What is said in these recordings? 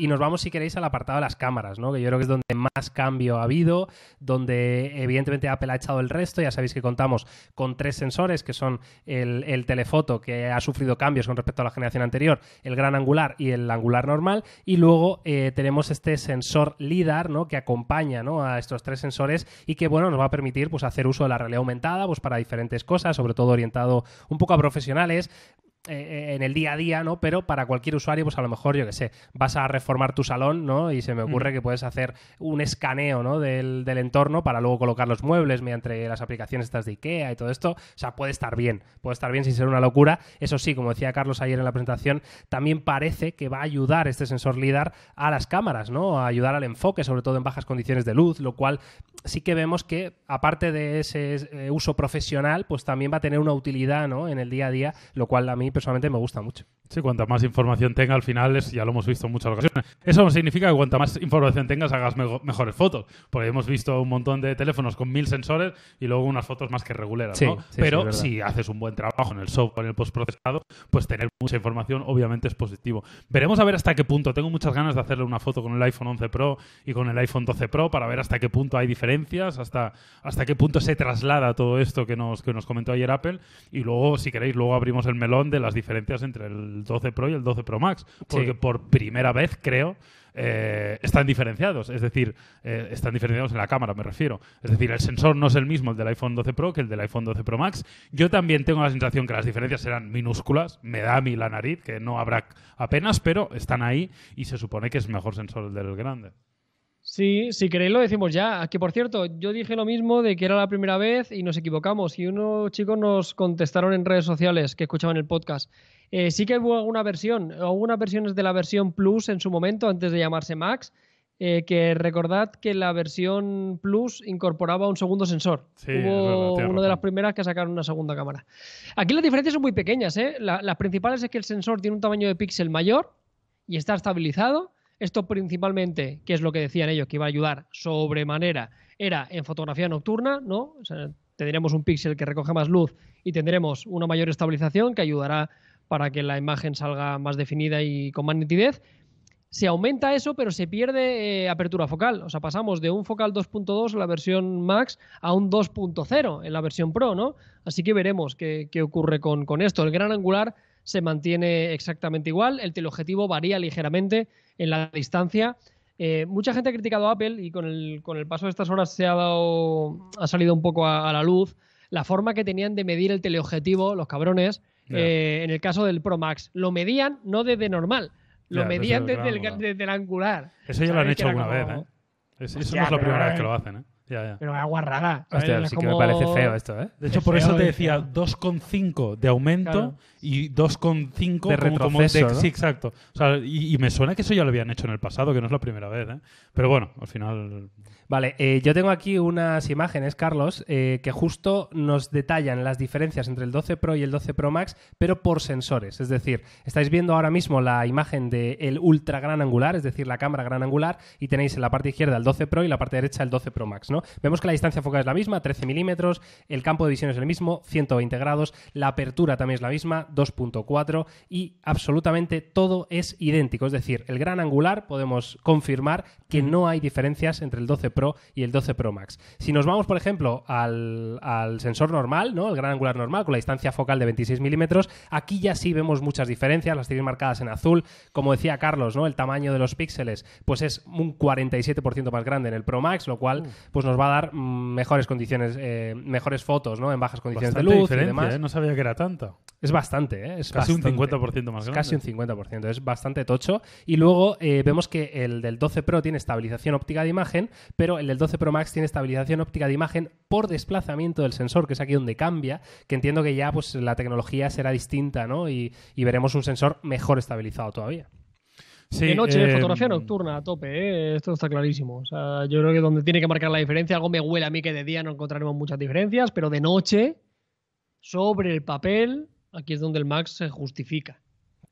y nos vamos, si queréis, al apartado de las cámaras, ¿no? que yo creo que es donde más cambio ha habido, donde evidentemente Apple ha echado el resto. Ya sabéis que contamos con tres sensores, que son el, telefoto, que ha sufrido cambios con respecto a la generación anterior, el gran angular y el angular normal. Y luego eh, tenemos este sensor LIDAR ¿no? que acompaña a estos tres sensores y que bueno, nos va a permitir pues, hacer uso de la realidad aumentada pues, para diferentes cosas, sobre todo orientado un poco a profesionales. Eh, eh, en el día a día, ¿no? Pero para cualquier usuario, pues a lo mejor, yo que sé, vas a reformar tu salón, ¿no? Y se me ocurre mm. que puedes hacer un escaneo, Del, entorno para luego colocar los muebles mediante las aplicaciones estas de IKEA y todo esto. O sea, puede estar bien, puede estar bien sin ser una locura. Eso sí, como decía Carlos ayer en la presentación, también parece que va a ayudar este sensor LIDAR a las cámaras, ¿no? A ayudar al enfoque, sobre todo en bajas condiciones de luz, lo cual sí que vemos que, aparte de ese eh, uso profesional, pues también va a tener una utilidad, ¿no? En el día a día, lo cual a mí personalmente me gusta mucho. Sí, cuanta más información tenga, al final es, ya lo hemos visto en muchas ocasiones. Eso no significa que cuanta más información tengas, hagas mejores fotos. Porque hemos visto un montón de teléfonos con mil sensores y luego unas fotos más que reguleras, ¿no? Pero si haces un buen trabajo en el software, en el postprocesado, pues tener mucha información obviamente es positivo. Veremos a ver hasta qué punto. Tengo muchas ganas de hacerle una foto con el iPhone 11 Pro y con el iPhone 12 Pro para ver hasta qué punto hay diferencias, hasta, hasta qué punto se traslada todo esto que nos, que nos comentó ayer Apple. Y luego, si queréis, luego abrimos el melón de las diferencias entre el 12 Pro y el 12 Pro Max, porque por primera vez, creo, eh, están diferenciados. Es decir, eh, están diferenciados en la cámara, me refiero. Es decir, el sensor no es el mismo el del iPhone 12 Pro que el del iPhone 12 Pro Max. Yo también tengo la sensación que las diferencias serán minúsculas. Me da a mí la nariz, que no habrá apenas, pero están ahí y se supone que es mejor sensor el del grande. Sí, si queréis lo decimos ya. Ah, que por cierto, yo dije lo mismo de que era la primera vez y nos equivocamos. Y unos chicos nos contestaron en redes sociales que escuchaban el podcast. Eh, sí que hubo alguna versión, algunas versiones de la versión Plus en su momento, antes de llamarse Max. Eh, que recordad que la versión Plus incorporaba un segundo sensor. Sí, Hubo una de las primeras que sacaron una segunda cámara. Aquí las diferencias son muy pequeñas. ¿eh? las principales es que el sensor tiene un tamaño de píxel mayor y está estabilizado. Esto principalmente, que es lo que decían ellos, que iba a ayudar sobremanera, era en fotografía nocturna, ¿no? tendremos un píxel que recoge más luz y tendremos una mayor estabilización que ayudará para que la imagen salga más definida y con más nitidez. Se aumenta eso, pero se pierde eh, apertura focal. O sea, pasamos de un focal 2.2 en la versión Max a un 2.0 en la versión Pro, ¿no? Así que veremos qué, ocurre con, con esto. El gran angular se mantiene exactamente igual, el teleobjetivo varía ligeramente en la distancia. Eh, mucha gente ha criticado a Apple y con el, con el, paso de estas horas se ha, ha salido un poco a, la luz la forma que tenían de medir el teleobjetivo, los cabrones, eh, en el caso del Pro Max. Lo medían no desde normal, lo medían desde, el, angular. Eso ya lo han hecho alguna vez, ¿eh? eso no es la primera vez que lo hacen, ¿eh? Ya, ya. Pero Rara. Hostia, sí que me parece feo esto, ¿eh? De hecho, por eso te decía 2,5 de aumento y 2,5 de retroceso. Como de... Sí, exacto. y, y, me suena que eso ya lo habían hecho en el pasado, que no es la primera vez, ¿eh? Pero bueno, al final... Vale, eh, yo tengo aquí unas imágenes, Carlos, eh, que justo nos detallan las diferencias entre el 12 Pro y el 12 Pro Max, pero por sensores. Es decir, estáis viendo ahora mismo la imagen del ultra gran angular, es decir, la cámara gran angular, y tenéis en la parte izquierda el 12 Pro y la parte derecha el 12 Pro Max, ¿no? Vemos que la distancia focal es la misma, 13 milímetros, el campo de visión es el mismo, 120 grados, la apertura también es la misma, 2.4, y absolutamente todo es idéntico. Es decir, el gran angular podemos confirmar que no hay diferencias entre el 12 Pro y el 12 Pro Max. Si nos vamos, por ejemplo, al, sensor normal, ¿no? El gran angular normal, con la distancia focal de 26 milímetros, aquí ya sí vemos muchas diferencias, las tienes marcadas en azul. Como decía Carlos, ¿no? El tamaño de los píxeles, pues es un 47% más grande en el Pro Max, lo cual mm. pues nos va a dar mm, mejores condiciones, eh, mejores fotos, ¿no? En bajas condiciones de luz y demás. ¿eh? No sabía que era tanto. Es bastante, ¿eh? Es casi un 50% más grande. casi un 50%, es bastante tocho. Y luego eh, vemos que el del 12 Pro tiene estabilización óptica de imagen, pero el del 12 Pro Max tiene estabilización óptica de imagen por desplazamiento del sensor, que es aquí donde cambia, que entiendo que ya pues, la tecnología será distinta, ¿no? Y, veremos un sensor mejor estabilizado todavía. Sí, de noche, de em, fotografía nocturna a tope, ¿eh? esto está clarísimo. yo creo que donde tiene que marcar la diferencia, algo me huele a mí que de día no encontraremos muchas diferencias, pero de noche, sobre el papel, Aquí es donde el Max se justifica.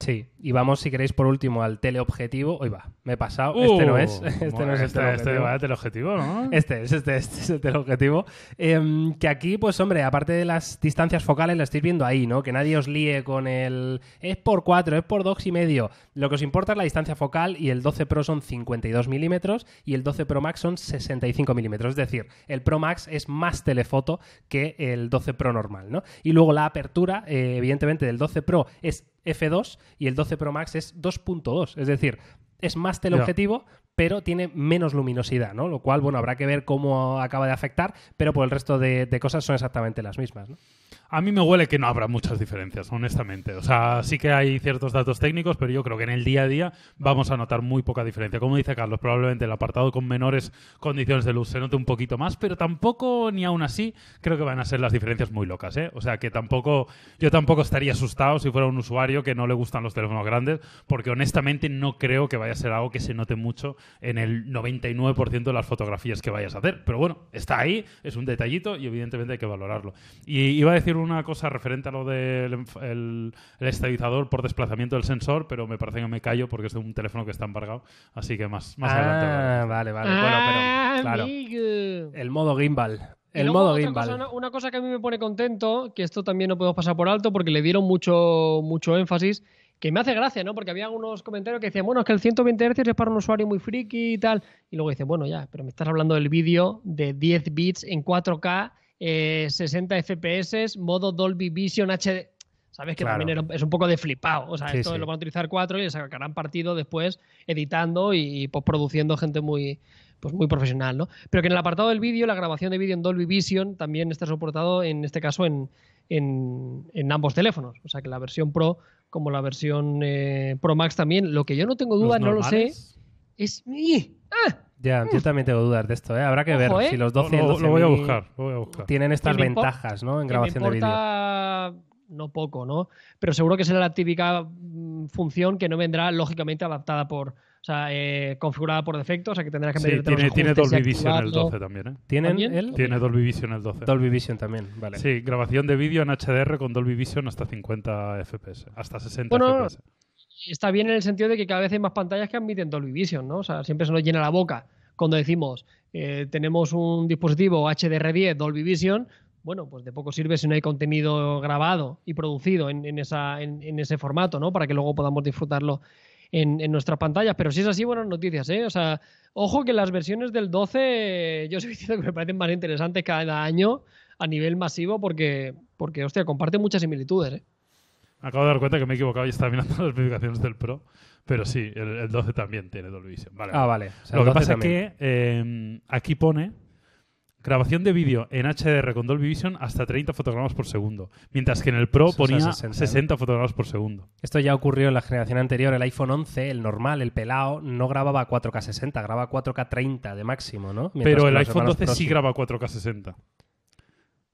Sí, y vamos, si queréis, por último al teleobjetivo. Hoy va, me he pasado. Uh, este no es. Este no es este, este va teleobjetivo, ¿no? Este es, este, este es el teleobjetivo. Em, que aquí, pues hombre, aparte de las distancias focales, la estáis viendo ahí, ¿no? Que nadie os líe con el es por 4, es por 2 y medio. Lo que os importa es la distancia focal y el 12 Pro son 52 milímetros y el 12 Pro Max son 65 milímetros. Es decir, el Pro Max es más telefoto que el 12 Pro normal, ¿no? Y luego la apertura, eh, evidentemente, del 12 Pro es f2 y el 12 Pro Max es 2.2. Es decir, es más teleobjetivo, pero tiene menos luminosidad, ¿no? Lo cual, bueno, habrá que ver cómo acaba de afectar, pero por el resto de, de cosas son exactamente las mismas, ¿no? A mí me huele que no habrá muchas diferencias, honestamente. O sea, sí que hay ciertos datos técnicos, pero yo creo que en el día a día vamos a notar muy poca diferencia. Como dice Carlos, probablemente el apartado con menores condiciones de luz se note un poquito más, pero tampoco, ni aún así, creo que van a ser las diferencias muy locas. ¿eh? O sea, que tampoco, yo tampoco estaría asustado si fuera un usuario que no le gustan los teléfonos grandes, porque honestamente no creo que vaya a ser algo que se note mucho en el 99% de las fotografías que vayas a hacer. Pero bueno, está ahí, es un detallito y evidentemente hay que valorarlo. Y decir una cosa referente a lo del el, estabilizador por desplazamiento del sensor, pero me parece que me callo porque es un teléfono que está embargado. Así que más, ah, adelante. Vale, vale. bueno, pero, ah, El modo gimbal. El modo gimbal. una, cosa que a mí me pone contento, que esto también no podemos pasar por alto porque le dieron mucho, mucho énfasis, que me hace gracia, ¿no? Porque había algunos comentarios que decían, bueno, es que el 120 Hz es para un usuario muy friki y tal. Y luego dicen, bueno, ya, pero me estás hablando del vídeo de 10 bits en 4K 60 eh, FPS, modo Dolby Vision HD. Sabes que también es un poco de flipado. O sea, esto lo van a utilizar cuatro y le sacarán partido después editando y, pues, produciendo gente muy, pues muy profesional, ¿no? Pero que en el apartado del vídeo, la grabación de vídeo en Dolby Vision también está soportado, en este caso, en, en, ambos teléfonos. O sea que la versión Pro como la versión eh, Pro Max también. Lo que yo no tengo duda, no lo sé, es... mí ya, mm. yo también tengo dudas de esto, ¿eh? Habrá que ver ¿eh? si los 12, y 12 lo, voy a buscar, tienen estas ventajas, ¿no? En grabación de vídeo. No poco, ¿no? Pero seguro que será la típica mm, función que no vendrá lógicamente adaptada por, o sea, eh, configurada por defecto, o sea que tendrás que meter sí, tiene, tiene Dolby Vision el 12 también, ¿eh? ¿Tienen Tiene Dolby Vision el 12. Dolby Vision también, vale. Sí, grabación de vídeo en HDR con Dolby Vision hasta 50 FPS, hasta 60 FPS está bien en el sentido de que cada vez hay más pantallas que admiten Dolby Vision, ¿no? O sea, siempre se nos llena la boca cuando decimos eh, tenemos un dispositivo HDR10 Dolby Vision, bueno, pues de poco sirve si no hay contenido grabado y producido en, esa, en, ese formato, ¿no? Para que luego podamos disfrutarlo en, nuestras pantallas. Pero si es así, buenas noticias, ¿eh? O sea, ojo que las versiones del 12, yo he diciendo que me parecen más interesantes cada año a nivel masivo porque, porque hostia, comparte muchas similitudes, ¿eh? acabo de dar cuenta que me he equivocado y estaba mirando las publicaciones del Pro. Pero sí, el, 12 también tiene Dolby Vision. Vale, ah, vale. lo que pasa es que em, aquí pone grabación de vídeo en HDR con Dolby Vision hasta 30 fotogramas por segundo, mientras que en el Pro ponía 60, ¿eh? fotogramas por segundo. Esto ya ocurrió en la generación anterior, el iPhone 11, el normal, el pelado, no grababa 4K 60, grababa 4K 30 de máximo, ¿no? Pero el iPhone 12 sí graba 4K 60.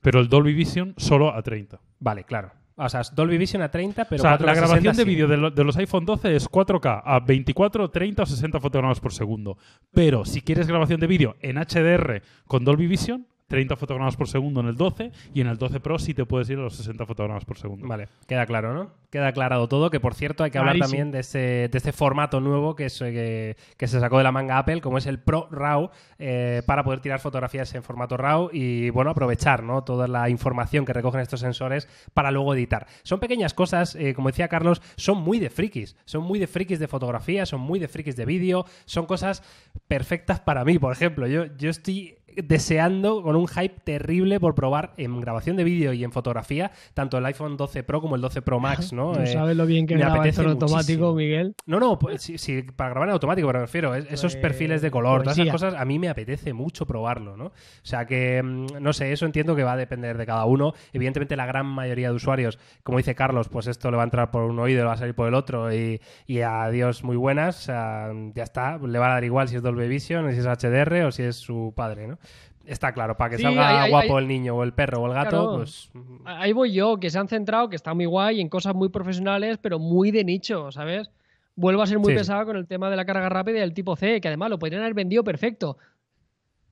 Pero el Dolby Vision solo a 30. Vale, claro. O sea, Dolby Vision a 30, pero. la grabación de vídeo de, de, los iPhone 12 es 4K a 24, 30 o 60 fotogramas por segundo. Pero si quieres grabación de vídeo en HDR con Dolby Vision, 30 fotogramas por segundo en el 12 y en el 12 Pro sí te puedes ir a los 60 fotogramas por segundo. Vale, queda claro, ¿no? Queda aclarado todo, que por cierto hay que hablar también de este, formato nuevo que, que, se sacó de la manga Apple, como es el Pro RAW, eh, para poder tirar fotografías en formato RAW y, bueno, aprovechar ¿no? toda la información que recogen estos sensores para luego editar. Son pequeñas cosas, eh, como decía Carlos, son muy de frikis, son muy de frikis de fotografía, son muy de frikis de vídeo, son cosas perfectas para mí, por ejemplo. Yo, yo estoy deseando con un hype terrible por probar en grabación de vídeo y en fotografía tanto el iPhone 12 Pro como el 12 Pro Max, ¿no? Tú eh, sabes lo bien que me apetece en automático, Miguel. No, no, pues, sí, para grabar en automático, pero me refiero, esos pues, perfiles de color, todas esas cosas, a mí me apetece mucho probarlo, ¿no? O sea que, mm, no sé, eso entiendo que va a depender de cada uno. Evidentemente la gran mayoría de usuarios, como dice Carlos, pues esto le va a entrar por un oído, y le va a salir por el otro y, y adiós muy buenas, ya está, le va a dar igual si es Dolby Vision, si es HDR o si es su padre, ¿no? Está claro, para que salga guapo el niño o el perro o el gato, pues... Ahí voy yo, que se han centrado, que está muy guay, en cosas muy profesionales, pero muy de nicho, ¿sabes? Vuelvo a ser muy pesado con el tema de la carga rápida y el tipo C, que además lo podrían haber vendido perfecto.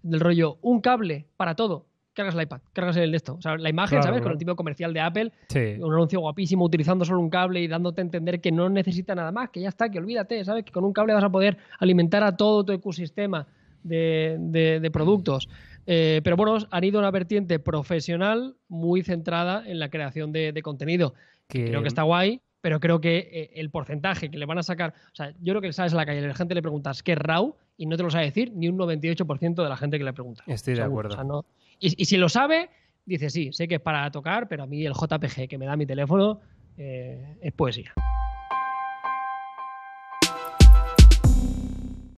Del rollo, un cable para todo. Cargas el iPad, cargas el esto. la imagen, ¿sabes? Con el tipo comercial de Apple, un anuncio guapísimo utilizando solo un cable y dándote a entender que no necesita nada más, que ya está, que olvídate, ¿sabes? Que con un cable vas a poder alimentar a todo tu ecosistema de, productos. Eh, pero bueno, han ido a una vertiente profesional muy centrada en la creación de, contenido. Que... Creo que está guay, pero creo que eh, el porcentaje que le van a sacar. O sea, yo creo que sabes a la calle la gente le preguntas qué es RAW y no te lo sabe decir ni un 98% de la gente que le pregunta. Estoy de acuerdo. y, si lo sabe, dice sí, sé que es para tocar, pero a mí el JPG que me da mi teléfono eh, es poesía.